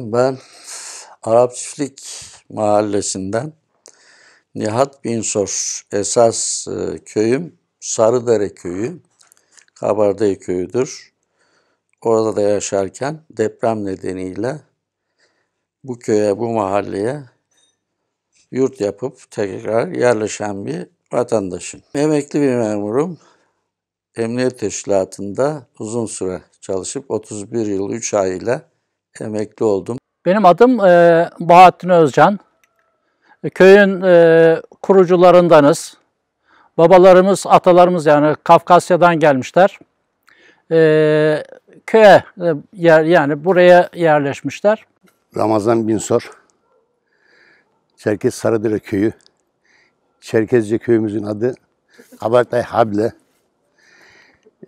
Ben Arap Çiftlik mahallesinden Nihat Binsor esas e, köyüm Sarıdere köyü, Kabardayı köyüdür. Orada da yaşarken deprem nedeniyle bu köye, bu mahalleye yurt yapıp tekrar yerleşen bir vatandaşım. Emekli bir memurum. Emniyet Teşkilatı'nda uzun süre çalışıp 31 yıl 3 ay ile emekli oldum. Benim adım e, Bahattin Özcan. Köyün e, kurucularındanız. Babalarımız, atalarımız yani Kafkasya'dan gelmişler. E, köye e, yer, yani buraya yerleşmişler. Ramazan Binsor, Çerkez Sarıdere Köyü. Çerkezce köyümüzün adı Kabartay Hable.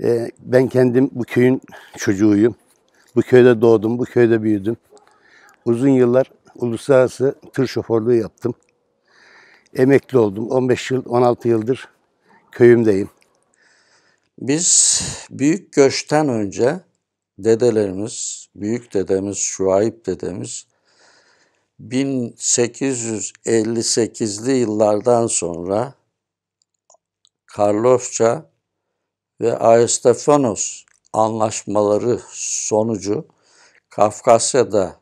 E, ben kendim bu köyün çocuğuyum. Bu köyde doğdum, bu köyde büyüdüm. Uzun yıllar uluslararası tır şoförlüğü yaptım. Emekli oldum. 15 yıl, 16 yıldır köyümdeyim. Biz büyük göçten önce dedelerimiz, büyük dedemiz, Şuayb dedemiz 1858'li yıllardan sonra Karlofça ve Ayastefanos anlaşmaları sonucu Kafkasya'da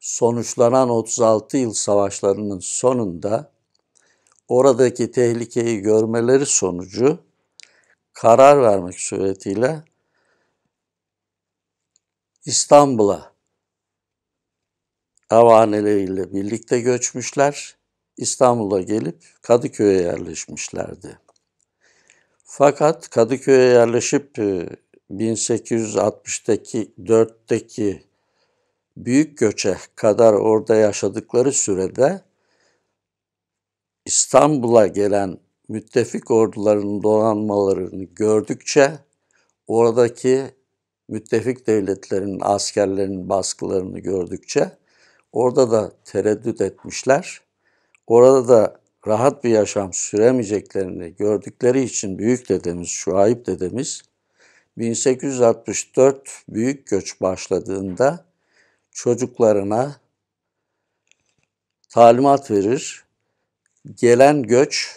sonuçlanan 36 yıl savaşlarının sonunda oradaki tehlikeyi görmeleri sonucu karar vermek suretiyle İstanbul'a avaneleriyle birlikte göçmüşler. İstanbul'a gelip Kadıköy'e yerleşmişlerdi. Fakat Kadıköy'e yerleşip e, 1860'daki 4'teki büyük göçe kadar orada yaşadıkları sürede İstanbul'a gelen müttefik ordularının donanmalarını gördükçe oradaki müttefik devletlerin askerlerinin baskılarını gördükçe orada da tereddüt etmişler. Orada da rahat bir yaşam süremeyeceklerini gördükleri için büyük dedemiz, şuayip dedemiz 1864 büyük göç başladığında çocuklarına talimat verir. Gelen göç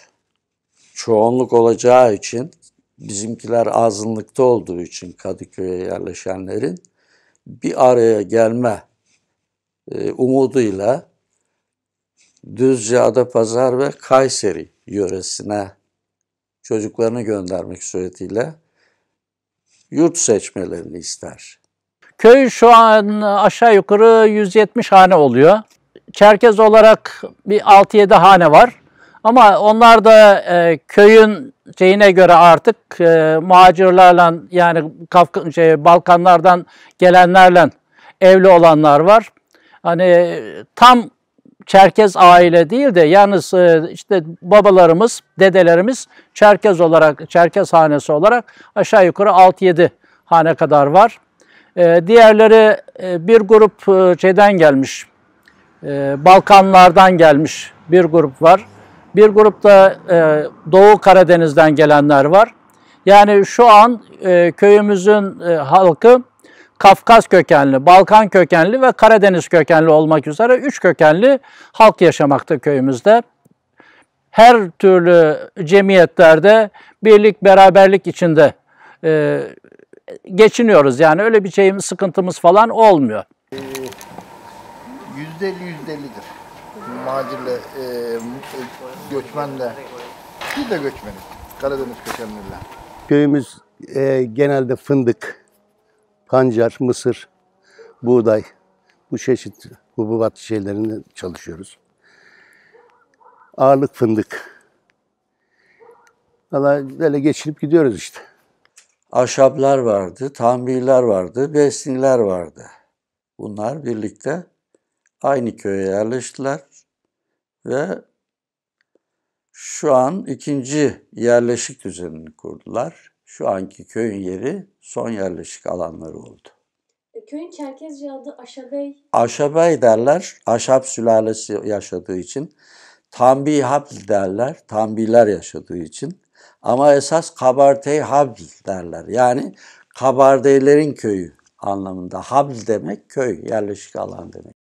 çoğunluk olacağı için bizimkiler azınlıkta olduğu için Kadıköy'e yerleşenlerin bir araya gelme e, umuduyla Düzce, Adapazarı ve Kayseri yöresine çocuklarını göndermek suretiyle yurt seçmelerini ister. Köy şu an aşağı yukarı 170 hane oluyor. Çerkez olarak bir 6-7 hane var. Ama onlar da e, köyün şeyine göre artık e, muhacirlerle yani Kafka, şey, Balkanlardan gelenlerle evli olanlar var. Hani tam Çerkez aile değil de yalnız e, işte babalarımız, dedelerimiz Çerkez olarak, Çerkez hanesi olarak aşağı yukarı 6-7 hane kadar var. E, diğerleri e, bir grup şeyden gelmiş, Balkanlardan gelmiş bir grup var. Bir grup da Doğu Karadeniz'den gelenler var. Yani şu an köyümüzün halkı Kafkas kökenli, Balkan kökenli ve Karadeniz kökenli olmak üzere üç kökenli halk yaşamakta köyümüzde. Her türlü cemiyetlerde birlik, beraberlik içinde e, geçiniyoruz. Yani öyle bir şeyimiz, sıkıntımız falan olmuyor. Ee, yüzde elli, yüzde ellidir. Macirle, e, göçmenle. Biz de göçmeniz. Karadeniz kökenliler. Köyümüz e, genelde fındık, pancar, mısır, buğday bu çeşit hububat şeylerini çalışıyoruz. Ağırlık fındık. Valla böyle geçinip gidiyoruz işte. Ahşaplar vardı, tamirler vardı, besinler vardı. Bunlar birlikte aynı köye yerleştiler ve şu an ikinci yerleşik düzenini kurdular. Şu anki köyün yeri son yerleşik alanları oldu. E, köyün Çerkezce adı Aşabey. Aşabey derler. Aşap sülalesi yaşadığı için. Tambi Habil derler. Tambiler yaşadığı için. Ama esas Kabartey Habil derler. Yani Kabardeylerin köyü anlamında. Habil demek köy, yerleşik alan demek.